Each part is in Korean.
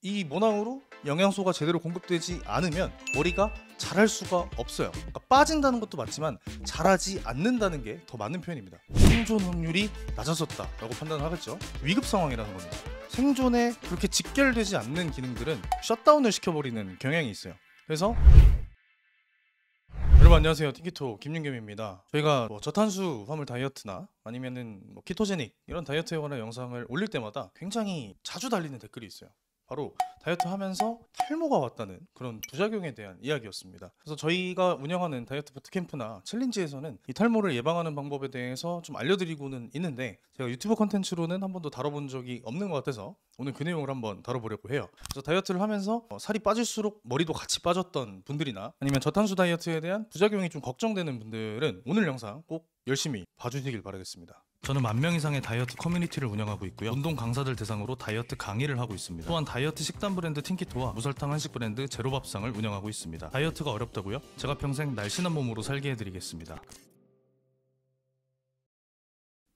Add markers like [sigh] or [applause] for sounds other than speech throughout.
이 모낭으로 영양소가 제대로 공급되지 않으면 머리가 자랄 수가 없어요. 그러니까 빠진다는 것도 맞지만 자라지 않는다는 게 더 맞는 표현입니다. 생존 확률이 낮아졌다라고 판단하겠죠. 위급 상황이라는 겁니다. 생존에 그렇게 직결되지 않는 기능들은 셧다운을 시켜버리는 경향이 있어요. 그래서 여러분 안녕하세요. 티키토 김윤겸입니다. 저희가 뭐 저탄수 화물 다이어트나 아니면은 뭐 키토제닉 이런 다이어트에 관한 영상을 올릴 때마다 굉장히 자주 달리는 댓글이 있어요. 바로 다이어트 하면서 탈모가 왔다는 그런 부작용에 대한 이야기였습니다. 그래서 저희가 운영하는 다이어트 부트캠프나 챌린지에서는 이 탈모를 예방하는 방법에 대해서 좀 알려드리고는 있는데 제가 유튜브 컨텐츠로는 한 번도 다뤄본 적이 없는 것 같아서 오늘 그 내용을 한번 다뤄보려고 해요. 그래서 다이어트를 하면서 어, 살이 빠질수록 머리도 같이 빠졌던 분들이나 아니면 저탄수 다이어트에 대한 부작용이 좀 걱정되는 분들은 오늘 영상 꼭 열심히 봐주시길 바라겠습니다. 저는 만 명 이상의 다이어트 커뮤니티를 운영하고 있고요. 운동 강사들 대상으로 다이어트 강의를 하고 있습니다. 또한 다이어트 식단 브랜드 틴키토와 무설탕 한식 브랜드 제로밥상을 운영하고 있습니다. 다이어트가 어렵다고요? 제가 평생 날씬한 몸으로 살게 해드리겠습니다.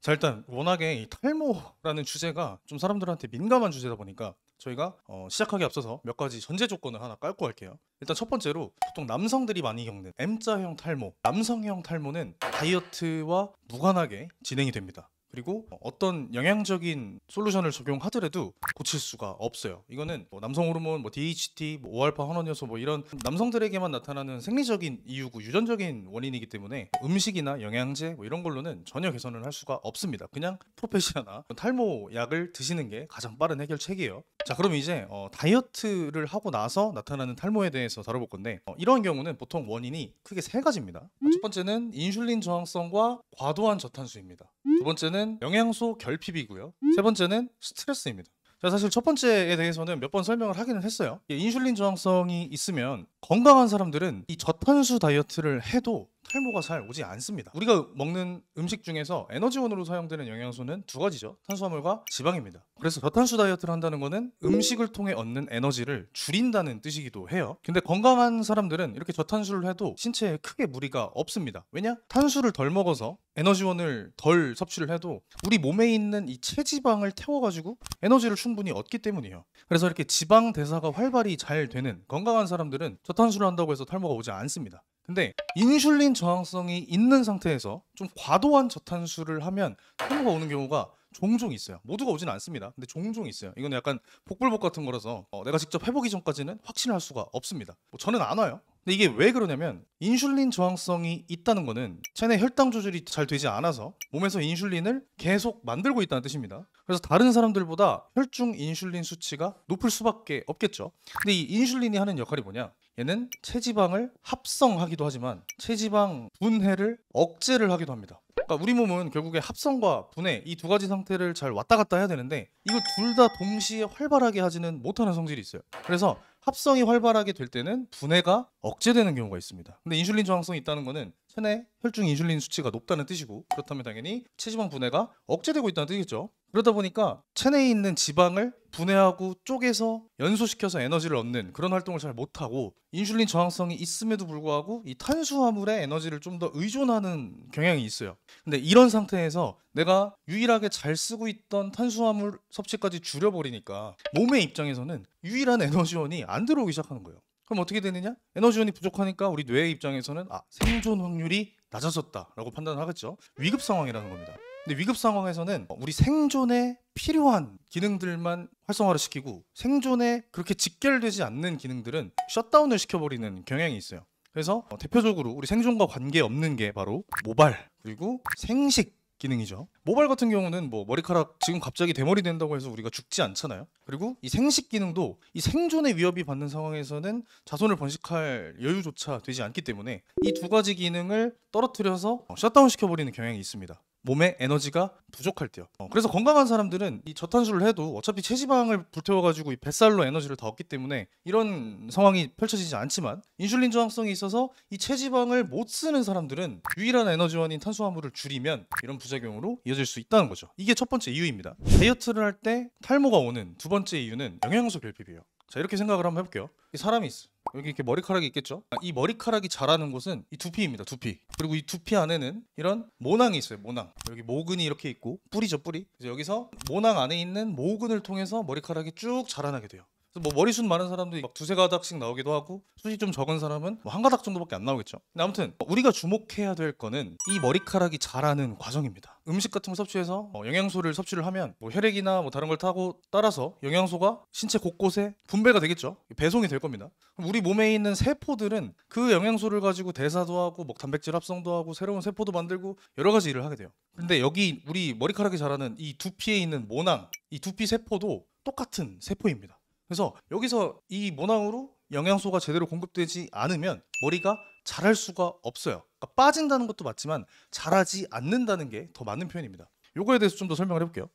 자 일단 워낙에 이 탈모라는 주제가 좀 사람들한테 민감한 주제다 보니까 저희가 어, 시작하기 앞서서 몇 가지 전제 조건을 하나 깔고 할게요. 일단 첫 번째로 보통 남성들이 많이 겪는 M자형 탈모, 남성형 탈모는 다이어트와 무관하게 진행이 됩니다. 그리고 어떤 영양적인 솔루션을 적용하더라도 고칠 수가 없어요. 이거는 뭐 남성 호르몬, 뭐 DHT, 뭐 5알파 환원효소 뭐 이런 남성들에게만 나타나는 생리적인 이유고 유전적인 원인이기 때문에 음식이나 영양제 뭐 이런 걸로는 전혀 개선을 할 수가 없습니다. 그냥 프로페시아나 [laughs] 탈모약을 드시는 게 가장 빠른 해결책이에요. 자, 그럼 이제 어, 다이어트를 하고 나서 나타나는 탈모에 대해서 다뤄볼 건데 어, 이런 경우는 보통 원인이 크게 세 가지입니다. 첫 번째는 인슐린 저항성과 과도한 저탄수입니다. 두 번째는 번째는 영양소 결핍이고요. 세 번째는 스트레스입니다. 자, 사실 첫 번째에 대해서는 몇 번 설명을 하기는 했어요. 예, 인슐린 저항성이 있으면 건강한 사람들은 이 저탄수 다이어트를 해도 탈모가 잘 오지 않습니다. 우리가 먹는 음식 중에서 에너지원으로 사용되는 영양소는 두 가지죠. 탄수화물과 지방입니다. 그래서 저탄수 다이어트를 한다는 것은 음식을 통해 얻는 에너지를 줄인다는 뜻이기도 해요. 근데 건강한 사람들은 이렇게 저탄수를 해도 신체에 크게 무리가 없습니다. 왜냐? 탄수를 덜 먹어서 에너지원을 덜 섭취를 해도 우리 몸에 있는 이 체지방을 태워가지고 에너지를 충분히 얻기 때문이에요. 그래서 이렇게 지방 대사가 활발히 잘 되는 건강한 사람들은 저탄수를 한다고 해서 탈모가 오지 않습니다. 근데 인슐린 저항성이 있는 상태에서 좀 과도한 저탄수를 하면 탈모가 오는 경우가 종종 있어요. 모두가 오진 않습니다. 근데 종종 있어요. 이건 약간 복불복 같은 거라서 어, 내가 직접 해보기 전까지는 확신을 할 수가 없습니다. 뭐 저는 안 와요. 근데 이게 왜 그러냐면 인슐린 저항성이 있다는 거는 체내 혈당 조절이 잘 되지 않아서 몸에서 인슐린을 계속 만들고 있다는 뜻입니다. 그래서 다른 사람들보다 혈중 인슐린 수치가 높을 수밖에 없겠죠. 근데 이 인슐린이 하는 역할이 뭐냐? 얘는 체지방을 합성하기도 하지만 체지방 분해를 억제를 하기도 합니다. 그러니까 우리 몸은 결국에 합성과 분해 이 두 가지 상태를 잘 왔다 갔다 해야 되는데 이거 둘다 동시에 활발하게 하지는 못하는 성질이 있어요. 그래서 합성이 활발하게 될 때는 분해가 억제되는 경우가 있습니다. 근데 인슐린 저항성이 있다는 거는 체내 혈중 인슐린 수치가 높다는 뜻이고 그렇다면 당연히 체지방 분해가 억제되고 있다는 뜻이겠죠. 그러다 보니까 체내에 있는 지방을 분해하고 쪼개서 연소시켜서 에너지를 얻는 그런 활동을 잘 못하고 인슐린 저항성이 있음에도 불구하고 이탄수화물의 에너지를 좀 더 의존하는 경향이 있어요. 근데 이런 상태에서 내가 유일하게 잘 쓰고 있던 탄수화물 섭취까지 줄여버리니까 몸의 입장에서는 유일한 에너지원이 안 들어오기 시작하는 거예요. 그럼 어떻게 되느냐? 에너지원이 부족하니까 우리 뇌의 입장에서는 아 생존 확률이 낮아졌다라고 판단을 하겠죠. 위급 상황이라는 겁니다. 근데 위급 상황에서는 우리 생존에 필요한 기능들만 활성화를 시키고 생존에 그렇게 직결되지 않는 기능들은 셧다운을 시켜버리는 경향이 있어요. 그래서 어, 대표적으로 우리 생존과 관계없는 게 바로 모발 그리고 생식 기능이죠. 모발 같은 경우는 뭐 머리카락 지금 갑자기 대머리 된다고 해서 우리가 죽지 않잖아요. 그리고 이 생식 기능도 이 생존의 위협이 받는 상황에서는 자손을 번식할 여유조차 되지 않기 때문에 이 두 가지 기능을 떨어뜨려서 어, 셧다운 시켜버리는 경향이 있습니다. 몸에 에너지가 부족할 때요. 어, 그래서 건강한 사람들은 이 저탄수를 해도 어차피 체지방을 불태워가지고 이 뱃살로 에너지를 더 얻기 때문에 이런 상황이 펼쳐지지 않지만 인슐린 저항성이 있어서 이 체지방을 못 쓰는 사람들은 유일한 에너지원인 탄수화물을 줄이면 이런 부작용으로 이어질 수 있다는 거죠. 이게 첫 번째 이유입니다. 다이어트를 할 때 탈모가 오는 두 번째 이유는 영양소 결핍이에요. 자 이렇게 생각을 한번 해볼게요. 사람이 있어. 여기 이렇게 머리카락이 있겠죠? 이 머리카락이 자라는 곳은 이 두피입니다. 두피. 그리고 이 두피 안에는 이런 모낭이 있어요. 모낭. 여기 모근이 이렇게 있고 뿌리죠, 뿌리. 그래서 여기서 모낭 안에 있는 모근을 통해서 머리카락이 쭉 자라나게 돼요. 그래서 뭐 머리숱 많은 사람들이 막 두세 가닥씩 나오기도 하고 숱이 좀 적은 사람은 뭐한 가닥 정도밖에 안 나오겠죠. 근데 아무튼 우리가 주목해야 될 거는 이 머리카락이 자라는 과정입니다. 음식 같은 거 섭취해서 어, 영양소를 섭취를 하면 뭐 혈액이나 뭐 다른 걸 타고 따라서 영양소가 신체 곳곳에 분배가 되겠죠. 배송이 될 겁니다. 우리 몸에 있는 세포들은 그 영양소를 가지고 대사도 하고 뭐 단백질 합성도 하고 새로운 세포도 만들고 여러 가지 일을 하게 돼요. 근데 여기 우리 머리카락이 자라는 이 두피에 있는 모낭, 이 두피 세포도 똑같은 세포입니다. 그래서 여기서 이 모낭으로 영양소가 제대로 공급되지 않으면 머리가 자랄 수가 없어요. 그러니까 빠진다는 것도 맞지만 자라지 않는다는 게 더 맞는 표현입니다. 요거에 대해서 좀 더 설명을 해볼게요.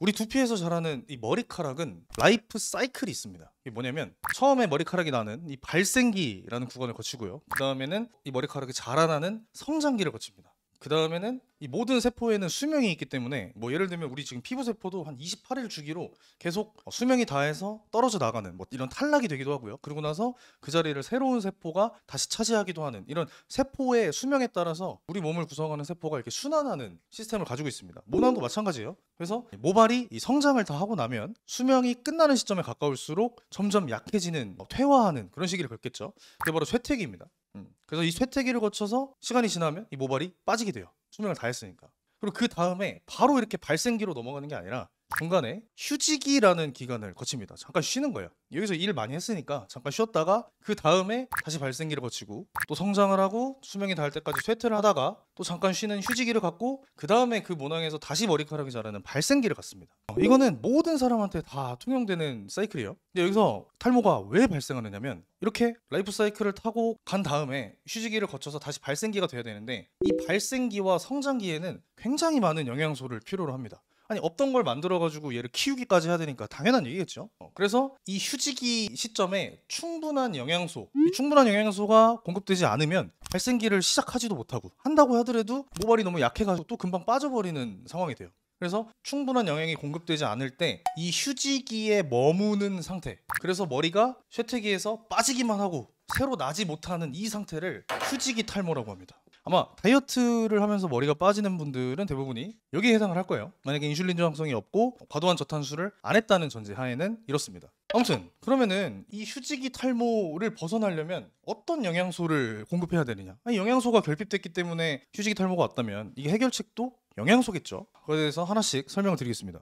우리 두피에서 자라는 이 머리카락은 라이프 사이클이 있습니다. 이게 뭐냐면 처음에 머리카락이 나는 이 발생기라는 구간을 거치고요. 그 다음에는 이 머리카락이 자라나는 성장기를 거칩니다. 그 다음에는 이 모든 세포에는 수명이 있기 때문에 뭐 예를 들면 우리 지금 피부 세포도 한 28일 주기로 계속 어, 수명이 다해서 떨어져 나가는 뭐 이런 탈락이 되기도 하고요. 그리고 나서 그 자리를 새로운 세포가 다시 차지하기도 하는 이런 세포의 수명에 따라서 우리 몸을 구성하는 세포가 이렇게 순환하는 시스템을 가지고 있습니다. 모난도 마찬가지예요. 그래서 모발이 성장을 다 하고 나면 수명이 끝나는 시점에 가까울수록 점점 약해지는 어, 퇴화하는 그런 시기를 겪겠죠. 그게 바로 쇠퇴기입니다. 음. 그래서 이 쇠퇴기를 거쳐서 시간이 지나면 이 모발이 빠지게 돼요. 수명을 다 했으니까. 그리고 그 다음에 바로 이렇게 발생기로 넘어가는 게 아니라 중간에 휴지기라는 기간을 거칩니다. 잠깐 쉬는 거예요. 여기서 일 많이 했으니까 잠깐 쉬었다가 그 다음에 다시 발생기를 거치고 또 성장을 하고 수명이 닿을 때까지 쇠퇴를 하다가 또 잠깐 쉬는 휴지기를 갖고 그 다음에 그 모낭에서 다시 머리카락이 자라는 발생기를 갖습니다. 어, 이거는 모든 사람한테 다 통용되는 사이클이에요. 근데 여기서 탈모가 왜 발생하느냐면 이렇게 라이프 사이클을 타고 간 다음에 휴지기를 거쳐서 다시 발생기가 돼야 되는데 이 발생기와 성장기에는 굉장히 많은 영양소를 필요로 합니다. 아니 없던 걸 만들어가지고 얘를 키우기까지 해야 되니까 당연한 얘기겠죠. 어, 그래서 이 휴지기 시점에 충분한 영양소, 충분한 영양소가 공급되지 않으면 발생기를 시작하지도 못하고 한다고 하더라도 모발이 너무 약해가지고 또 금방 빠져버리는 상황이 돼요. 그래서 충분한 영양이 공급되지 않을 때 이 휴지기에 머무는 상태 그래서 머리가 쇠퇴기에서 빠지기만 하고 새로 나지 못하는 이 상태를 휴지기 탈모라고 합니다 아마 다이어트를 하면서 머리가 빠지는 분들은 대부분이 여기에 해당을 할 거예요. 만약에 인슐린 저항성이 없고 과도한 저탄수를 안 했다는 전제 하에는 이렇습니다. 아무튼 그러면은 이 휴지기 탈모를 벗어나려면 어떤 영양소를 공급해야 되느냐? 아니, 영양소가 결핍됐기 때문에 휴지기 탈모가 왔다면 이게 해결책도 영양소겠죠. 그에 대해서 하나씩 설명을 드리겠습니다.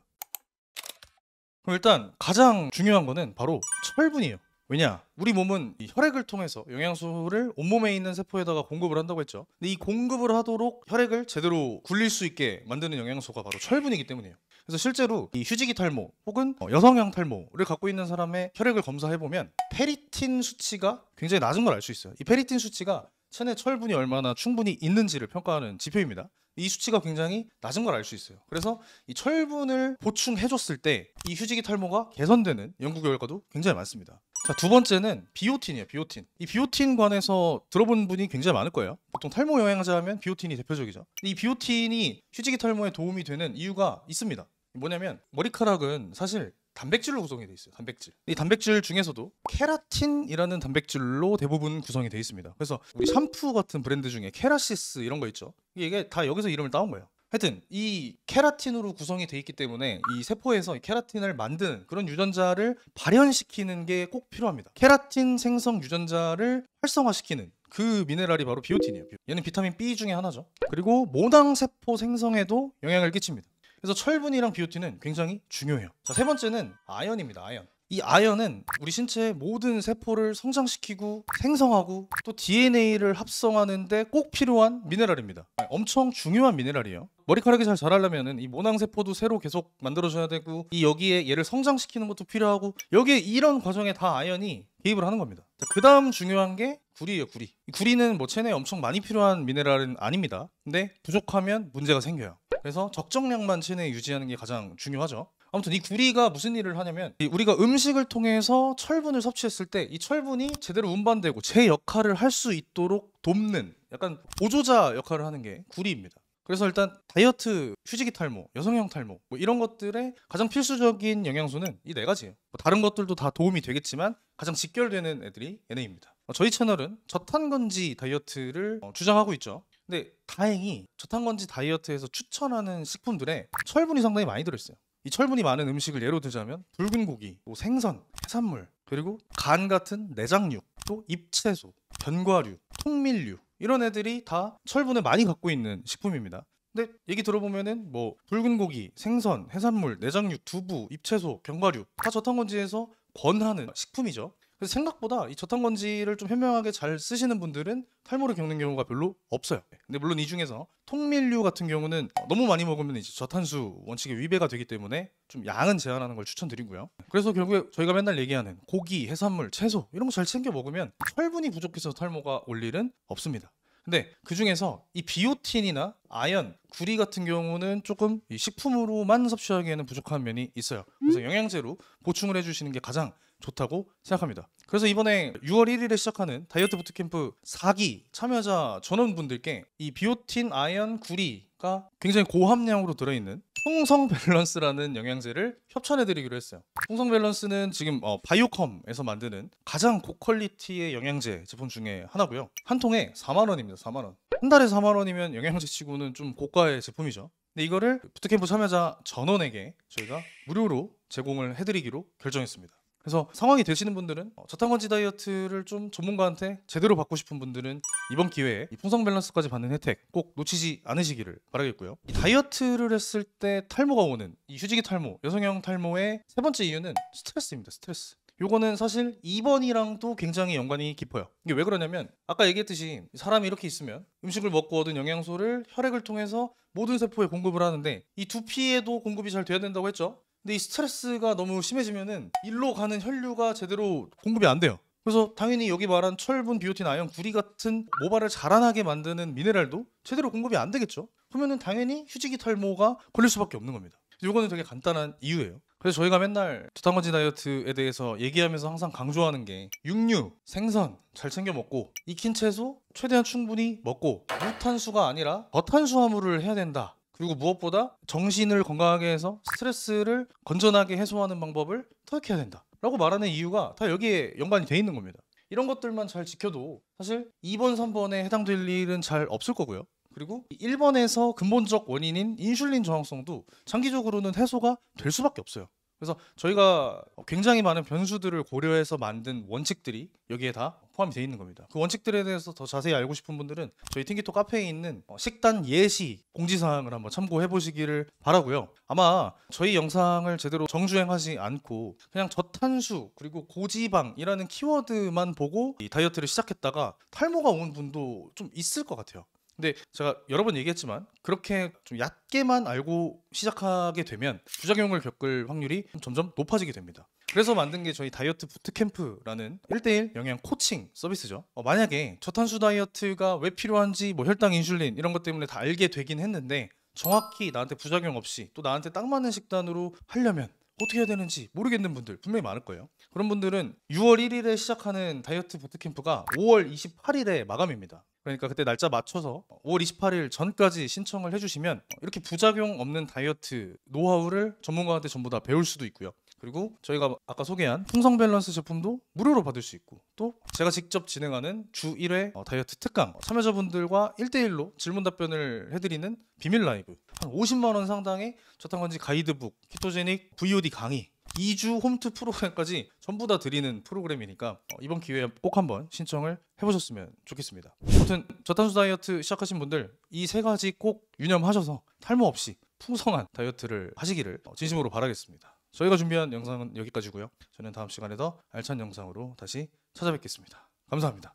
그럼 일단 가장 중요한 거는 바로 철분이에요. 왜냐? 우리 몸은 혈액을 통해서 영양소를 온몸에 있는 세포에다가 공급을 한다고 했죠. 근데 이 공급을 하도록 혈액을 제대로 굴릴 수 있게 만드는 영양소가 바로 철분이기 때문이에요. 그래서 실제로 이 휴지기 탈모 혹은 어, 여성형 탈모를 갖고 있는 사람의 혈액을 검사해 보면 페리틴 수치가 굉장히 낮은 걸 알 수 있어요. 이 페리틴 수치가 체내 철분이 얼마나 충분히 있는지를 평가하는 지표입니다. 이 수치가 굉장히 낮은 걸 알 수 있어요. 그래서 이 철분을 보충해줬을 때 이 휴지기 탈모가 개선되는 연구 결과도 굉장히 많습니다. 자, 두 번째는 비오틴이에요. 비오틴. 이 비오틴 관해서 들어본 분이 굉장히 많을 거예요. 보통 탈모 여행제 하면 비오틴이 대표적이죠. 이 비오틴이 휴지기 탈모에 도움이 되는 이유가 있습니다. 뭐냐면 머리카락은 사실 단백질로 구성이 돼 있어요. 단백질. 이 단백질 중에서도 케라틴이라는 단백질로 대부분 구성이 돼 있습니다. 그래서 우리 샴푸 같은 브랜드 중에 케라시스 이런 거 있죠. 이게 다 여기서 이름을 따온 거예요. 하여튼 이 케라틴으로 구성이 돼 있기 때문에 이 세포에서 케라틴을 만드는 그런 유전자를 발현시키는 게 꼭 필요합니다. 케라틴 생성 유전자를 활성화시키는 그 미네랄이 바로 비오틴이에요. 얘는 비타민 B 중에 하나죠. 그리고 모낭 세포 생성에도 영향을 끼칩니다. 그래서 철분이랑 비오틴은 굉장히 중요해요. 자, 세 번째는 아연입니다. 아연. 이 아연은 우리 신체의 모든 세포를 성장시키고 생성하고 또 DNA를 합성하는데 꼭 필요한 미네랄입니다. 엄청 중요한 미네랄이에요. 머리카락이 잘 자라려면 이 모낭세포도 새로 계속 만들어줘야 되고 이 여기에 얘를 성장시키는 것도 필요하고 여기에 이런 과정에 다 아연이 개입을 하는 겁니다. 그 다음 중요한 게 구리예요 구리 구리는 뭐 체내에 엄청 많이 필요한 미네랄은 아닙니다 근데 부족하면 문제가 생겨요 그래서 적정량만 체내에 유지하는 게 가장 중요하죠 아무튼 이 구리가 무슨 일을 하냐면 우리가 음식을 통해서 철분을 섭취했을 때 이 철분이 제대로 운반되고 제 역할을 할 수 있도록 돕는 약간 보조자 역할을 하는 게 구리입니다. 그래서 일단 다이어트, 휴지기 탈모, 여성형 탈모 뭐 이런 것들의 가장 필수적인 영양소는 이 네 가지예요. 뭐 다른 것들도 다 도움이 되겠지만 가장 직결되는 애들이 얘네입니다. 어, 저희 채널은 저탄건지 다이어트를 어, 주장하고 있죠. 근데 다행히 저탄건지 다이어트에서 추천하는 식품들에 철분이 상당히 많이 들어있어요. 이 철분이 많은 음식을 예로 들자면 붉은 고기, 또 뭐 생선, 해산물, 그리고 간 같은 내장육, 또 잎채소, 견과류, 통밀류 이런 애들이 다 철분을 많이 갖고 있는 식품입니다. 근데 얘기 들어보면은 뭐 붉은 고기, 생선, 해산물, 내장육, 두부, 잎채소, 견과류 다 저탄건지에서 권하는 식품이죠. 그래서 생각보다 이 저탄건지를 좀 현명하게 잘 쓰시는 분들은 탈모를 겪는 경우가 별로 없어요. 근데 물론 이 중에서 통밀류 같은 경우는 너무 많이 먹으면 이제 저탄수 원칙에 위배가 되기 때문에 좀 양은 제한하는 걸 추천드리고요. 그래서 결국에 저희가 맨날 얘기하는 고기, 해산물, 채소 이런 거 잘 챙겨 먹으면 철분이 부족해서 탈모가 올 일은 없습니다. 근데 그 중에서 이 비오틴이나 아연, 구리 같은 경우는 조금 식품으로만 섭취하기에는 부족한 면이 있어요. 그래서 영양제로 보충을 해주시는 게 가장 좋다고 생각합니다. 그래서 이번에 6월 1일에 시작하는 다이어트 부트캠프 4기 참여자 전원분들께 이 비오틴, 아연, 구리가 굉장히 고함량으로 들어있는 홍성 밸런스라는 영양제를 협찬해드리기로 했어요. 홍성 밸런스는 지금 어, 바이오컴에서 만드는 가장 고퀄리티의 영양제 제품 중에 하나고요. 한 통에 4만 원입니다. 4만 원. 한 달에 4만 원이면 영양제치고는 좀 고가의 제품이죠. 근데 이거를 부트캠프 참여자 전원에게 저희가 무료로 제공을 해드리기로 결정했습니다. 그래서 상황이 되시는 분들은 어, 저탄건지 다이어트를 좀 전문가한테 제대로 받고 싶은 분들은 이번 기회에 풍성 밸런스까지 받는 혜택 꼭 놓치지 않으시기를 바라겠고요. 이 다이어트를 했을 때 탈모가 오는 이 휴지기 탈모, 여성형 탈모의 세 번째 이유는 스트레스입니다. 스트레스. 요거는 사실 2번이랑도 굉장히 연관이 깊어요. 이게 왜 그러냐면 아까 얘기했듯이 사람이 이렇게 있으면 음식을 먹고 얻은 영양소를 혈액을 통해서 모든 세포에 공급을 하는데 이 두피에도 공급이 잘 돼야 된다고 했죠. 근데 이 스트레스가 너무 심해지면은 일로 가는 혈류가 제대로 공급이 안 돼요. 그래서 당연히 여기 말한 철분, 비오틴, 아연, 구리 같은 모발을 자라나게 만드는 미네랄도 제대로 공급이 안 되겠죠. 그러면은 당연히 휴지기 탈모가 걸릴 수밖에 없는 겁니다. 이거는 되게 간단한 이유예요. 그래서 저희가 맨날 두탄건지 다이어트에 대해서 얘기하면서 항상 강조하는 게 육류, 생선 잘 챙겨 먹고 익힌 채소 최대한 충분히 먹고 무탄수가 아니라 저탄수화물을 해야 된다. 그리고 무엇보다 정신을 건강하게 해서 스트레스를 건전하게 해소하는 방법을 터득해야 된다. 라고 말하는 이유가 다 여기에 연관이 돼 있는 겁니다. 이런 것들만 잘 지켜도 사실 2번, 3번에 해당될 일은 잘 없을 거고요. 그리고 1번에서 근본적 원인인 인슐린 저항성도 장기적으로는 해소가 될 수밖에 없어요. 그래서 저희가 굉장히 많은 변수들을 고려해서 만든 원칙들이 여기에 다 포함이 되어 있는 겁니다. 그 원칙들에 대해서 더 자세히 알고 싶은 분들은 저희 팅키토 카페에 있는 어, 식단 예시 공지사항을 한번 참고해 보시기를 바라고요. 아마 저희 영상을 제대로 정주행하지 않고 그냥 저탄수 그리고 고지방이라는 키워드만 보고 다이어트를 시작했다가 탈모가 온 분도 좀 있을 것 같아요. 근데 제가 여러 번 얘기했지만 그렇게 좀 얕게만 알고 시작하게 되면 부작용을 겪을 확률이 점점 높아지게 됩니다. 그래서 만든 게 저희 다이어트 부트캠프라는 1대1 영양 코칭 서비스죠. 어, 만약에 저탄수 다이어트가 왜 필요한지 뭐 혈당, 인슐린 이런 것 때문에 다 알게 되긴 했는데 정확히 나한테 부작용 없이 또 나한테 딱 맞는 식단으로 하려면 어떻게 해야 되는지 모르겠는 분들 분명히 많을 거예요. 그런 분들은 6월 1일에 시작하는 다이어트 부트캠프가 5월 28일에 마감입니다. 그러니까 그때 날짜 맞춰서 5월 28일 전까지 신청을 해주시면 이렇게 부작용 없는 다이어트 노하우를 전문가한테 전부 다 배울 수도 있고요. 그리고 저희가 아까 소개한 풍성 밸런스 제품도 무료로 받을 수 있고 또 제가 직접 진행하는 주 1회 어, 다이어트 특강 어, 참여자분들과 1대1로 질문 답변을 해드리는 비밀 라이브 한 50만 원 상당의 저탄건지 가이드북, 키토제닉, VOD 강의 2주 홈트 프로그램까지 전부 다 드리는 프로그램이니까 어, 이번 기회에 꼭 한번 신청을 해보셨으면 좋겠습니다. 아무튼 저탄수 다이어트 시작하신 분들 이 세 가지 꼭 유념하셔서 탈모 없이 풍성한 다이어트를 하시기를 어, 진심으로 바라겠습니다. 저희가 준비한 영상은 여기까지고요. 저는 다음 시간에 더 알찬 영상으로 다시 찾아뵙겠습니다. 감사합니다.